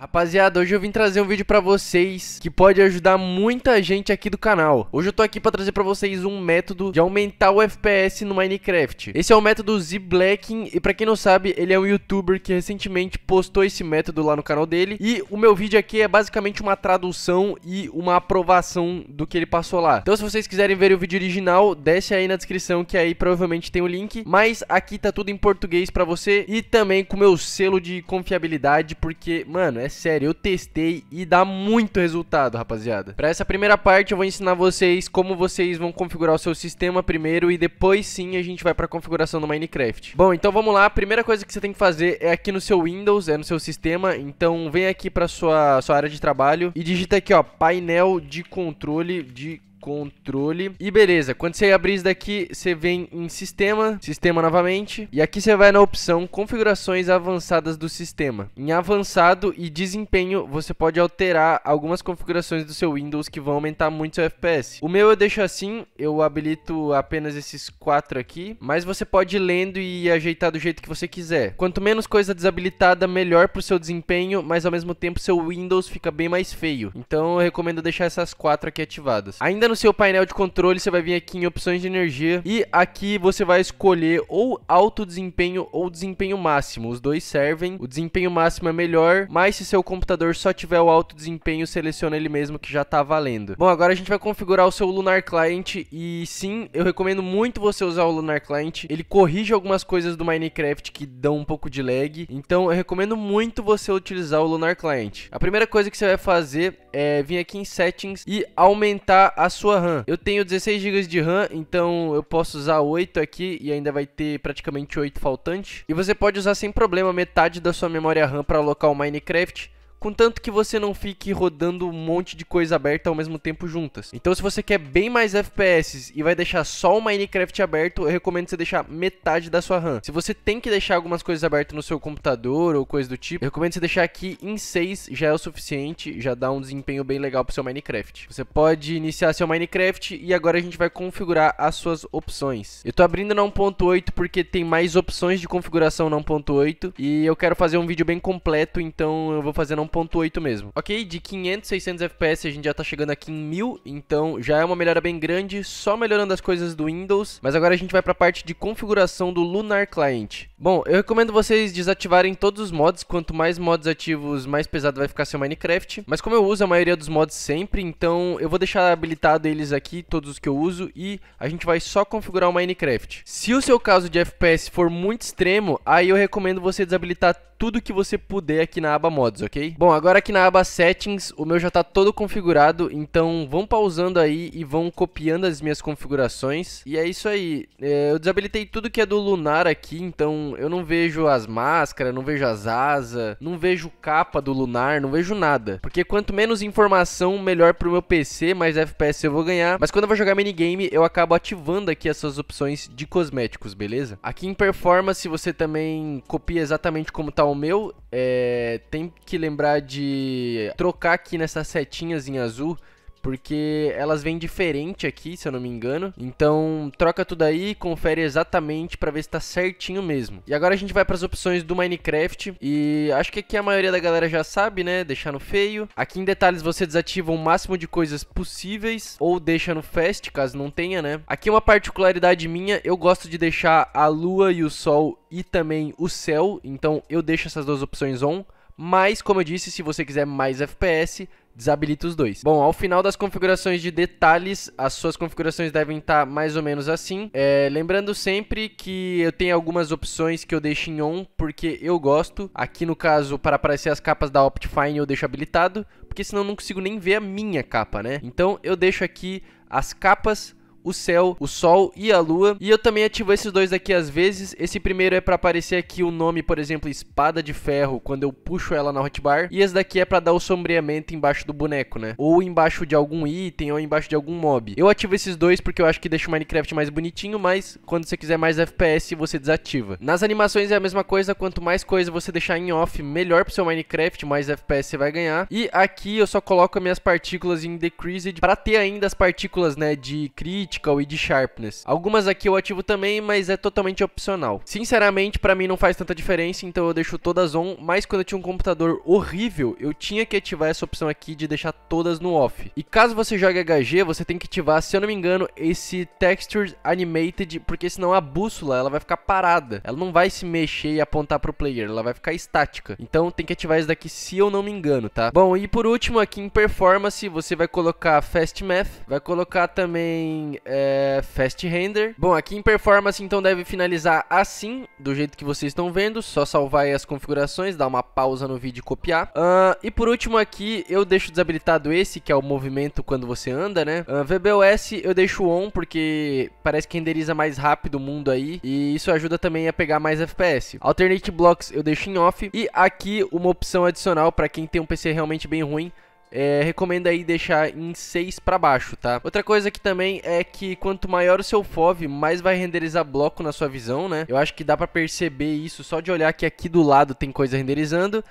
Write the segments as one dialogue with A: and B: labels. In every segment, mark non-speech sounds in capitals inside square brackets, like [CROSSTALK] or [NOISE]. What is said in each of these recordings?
A: Rapaziada, hoje eu vim trazer um vídeo pra vocês que pode ajudar muita gente aqui do canal. Hoje eu tô aqui pra trazer pra vocês um método de aumentar o FPS no Minecraft. Esse é o método Z-Blacking e pra quem não sabe, ele é um youtuber que recentemente postou esse método lá no canal dele. E o meu vídeo aqui é basicamente uma tradução e uma aprovação do que ele passou lá. Então se vocês quiserem ver o vídeo original, desce aí na descrição que aí provavelmente tem o link. Mas aqui tá tudo em português pra você e também com meu selo de confiabilidade porque, mano, é sério, eu testei e dá muito resultado, rapaziada. Pra essa primeira parte eu vou ensinar vocês como vocês vão configurar o seu sistema primeiro e depois sim a gente vai pra configuração do Minecraft. Bom, então vamos lá, a primeira coisa que você tem que fazer é aqui no seu Windows, é no seu sistema, então vem aqui pra sua, sua área de trabalho e digita aqui ó, painel de controle de controle. E beleza, quando você abrir isso daqui, você vem em sistema, sistema novamente. E aqui você vai na opção configurações avançadas do sistema. Em avançado e desempenho, você pode alterar algumas configurações do seu Windows que vão aumentar muito seu FPS. O meu eu deixo assim, eu habilito apenas esses quatro aqui, mas você pode ir lendo e ajeitar do jeito que você quiser. Quanto menos coisa desabilitada, melhor pro seu desempenho, mas ao mesmo tempo seu Windows fica bem mais feio. Então eu recomendo deixar essas quatro aqui ativadas. Ainda no seu painel de controle, você vai vir aqui em opções de energia e aqui você vai escolher ou alto desempenho ou desempenho máximo. Os dois servem. O desempenho máximo é melhor, mas se seu computador só tiver o alto desempenho, seleciona ele mesmo que já tá valendo. Bom, agora a gente vai configurar o seu Lunar Client e sim, eu recomendo muito você usar o Lunar Client. Ele corrige algumas coisas do Minecraft que dão um pouco de lag, então eu recomendo muito você utilizar o Lunar Client. A primeira coisa que você vai fazer é vir aqui em Settings e aumentar a sua RAM. Eu tenho 16 GB de RAM, então eu posso usar 8 aqui e ainda vai ter praticamente 8 faltante. E você pode usar sem problema metade da sua memória RAM para alocar o Minecraft contanto que você não fique rodando um monte de coisa aberta ao mesmo tempo juntas. Então, se você quer bem mais FPS e vai deixar só o Minecraft aberto, eu recomendo você deixar metade da sua RAM. Se você tem que deixar algumas coisas abertas no seu computador ou coisa do tipo, eu recomendo você deixar aqui em 6 já é o suficiente, já dá um desempenho bem legal pro seu Minecraft. Você pode iniciar seu Minecraft e agora a gente vai configurar as suas opções. Eu tô abrindo na 1.8 porque tem mais opções de configuração na 1.8 e eu quero fazer um vídeo bem completo, então eu vou fazer na 1.8 mesmo. Ok, de 500, 600 FPS a gente já tá chegando aqui em 1000, então já é uma melhora bem grande, só melhorando as coisas do Windows. Mas agora a gente vai pra parte de configuração do Lunar Client. Bom, eu recomendo vocês desativarem todos os mods, quanto mais mods ativos, mais pesado vai ficar seu Minecraft. Mas como eu uso a maioria dos mods sempre, então eu vou deixar habilitado eles aqui, todos os que eu uso, e a gente vai só configurar o Minecraft. Se o seu caso de FPS for muito extremo, aí eu recomendo você desabilitar tudo que você puder aqui na aba Mods, ok? Bom, agora aqui na aba Settings, o meu já está todo configurado, então vão pausando aí e vão copiando as minhas configurações. E é isso aí, é, eu desabilitei tudo que é do Lunar aqui, então eu não vejo as máscaras, não vejo as asas, não vejo capa do Lunar, não vejo nada. Porque quanto menos informação, melhor pro meu PC, mais FPS eu vou ganhar. Mas quando eu vou jogar minigame, eu acabo ativando aqui essas opções de cosméticos, beleza? Aqui em Performance, você também copia exatamente como tá o o meu, é, tem que lembrar de trocar aqui nessas setinhas em azul porque elas vêm diferente aqui, se eu não me engano. Então, troca tudo aí, confere exatamente para ver se tá certinho mesmo. E agora a gente vai para as opções do Minecraft e acho que aqui a maioria da galera já sabe, né? Deixar no feio. Aqui em detalhes você desativa o máximo de coisas possíveis ou deixa no fast, caso não tenha, né? Aqui uma particularidade minha, eu gosto de deixar a lua e o sol e também o céu, então eu deixo essas duas opções on. Mas, como eu disse, se você quiser mais FPS, desabilita os dois. Bom, ao final das configurações de detalhes, as suas configurações devem estar mais ou menos assim. É, lembrando sempre que eu tenho algumas opções que eu deixo em on, porque eu gosto. Aqui no caso, para aparecer as capas da Optifine, eu deixo habilitado, porque senão eu não consigo nem ver a minha capa, né? Então eu deixo aqui as capas o céu, o sol e a lua. E eu também ativo esses dois aqui às vezes. Esse primeiro é para aparecer aqui o nome, por exemplo, espada de ferro, quando eu puxo ela na hotbar. E esse daqui é para dar o sombreamento embaixo do boneco, né? Ou embaixo de algum item, ou embaixo de algum mob. Eu ativo esses dois porque eu acho que deixa o Minecraft mais bonitinho, mas quando você quiser mais FPS, você desativa. Nas animações é a mesma coisa, quanto mais coisa você deixar em off, melhor pro seu Minecraft, mais FPS você vai ganhar. E aqui eu só coloco minhas partículas em Decreased para ter ainda as partículas, né, de crit, Critical e de Sharpness. Algumas aqui eu ativo também, mas é totalmente opcional. Sinceramente, para mim não faz tanta diferença, então eu deixo todas on, mas quando eu tinha um computador horrível, eu tinha que ativar essa opção aqui de deixar todas no off. E caso você jogue HG, você tem que ativar, se eu não me engano, esse Textures Animated, porque senão a bússola ela vai ficar parada. Ela não vai se mexer e apontar pro player, ela vai ficar estática. Então tem que ativar isso daqui se eu não me engano, tá? Bom, e por último aqui em Performance, você vai colocar Fast Math, vai colocar também é, Fast Render. Bom, aqui em Performance, então, deve finalizar assim, do jeito que vocês estão vendo. Só salvar as configurações, dar uma pausa no vídeo e copiar. Uh, e por último aqui, eu deixo desabilitado esse, que é o movimento quando você anda, né? Uh, VBOS eu deixo on, porque parece que renderiza mais rápido o mundo aí. E isso ajuda também a pegar mais FPS. Alternate Blocks eu deixo em off. E aqui, uma opção adicional para quem tem um PC realmente bem ruim, é, recomendo aí deixar em 6 para baixo, tá? Outra coisa aqui também é que quanto maior o seu FOV, mais vai renderizar bloco na sua visão, né? Eu acho que dá para perceber isso só de olhar que aqui do lado tem coisa renderizando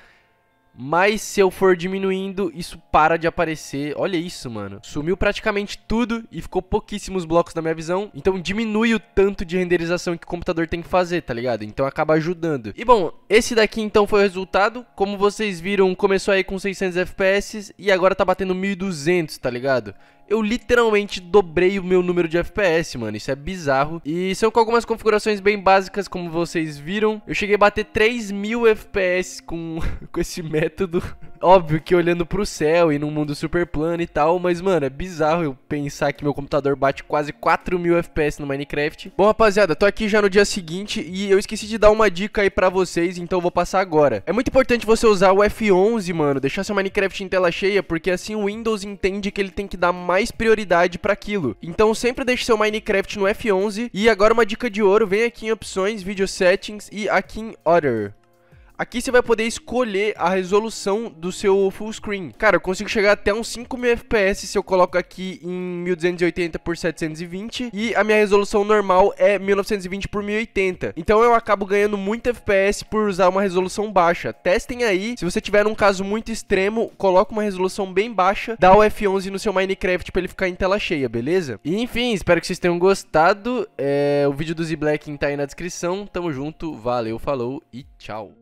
A: mas se eu for diminuindo, isso para de aparecer. Olha isso, mano. Sumiu praticamente tudo e ficou pouquíssimos blocos na minha visão. Então diminui o tanto de renderização que o computador tem que fazer, tá ligado? Então acaba ajudando. E bom, esse daqui então foi o resultado. Como vocês viram, começou aí com 600 FPS e agora tá batendo 1200, tá ligado? eu literalmente dobrei o meu número de FPS, mano. Isso é bizarro. E são com algumas configurações bem básicas, como vocês viram. Eu cheguei a bater 3 mil FPS com, [LAUGHS] com esse método. Óbvio que olhando pro céu e num mundo super plano e tal, mas, mano, é bizarro eu pensar que meu computador bate quase 4 mil FPS no Minecraft. Bom, rapaziada, tô aqui já no dia seguinte e eu esqueci de dar uma dica aí pra vocês, então vou passar agora. É muito importante você usar o F11, mano, deixar seu Minecraft em tela cheia, porque assim o Windows entende que ele tem que dar mais mais prioridade para aquilo. Então sempre deixe seu Minecraft no F11. E agora uma dica de ouro, vem aqui em opções, video settings e aqui em order. Aqui você vai poder escolher a resolução do seu full screen. Cara, eu consigo chegar até uns 5000 FPS se eu coloco aqui em 1280 por 720 e a minha resolução normal é 1920 por 1080. Então eu acabo ganhando muito FPS por usar uma resolução baixa. Testem aí, se você tiver um caso muito extremo, coloca uma resolução bem baixa, dá o F11 no seu Minecraft para ele ficar em tela cheia, beleza? E enfim, espero que vocês tenham gostado. É, o vídeo do Z-Blacking tá aí na descrição. Tamo junto, valeu, falou e tchau.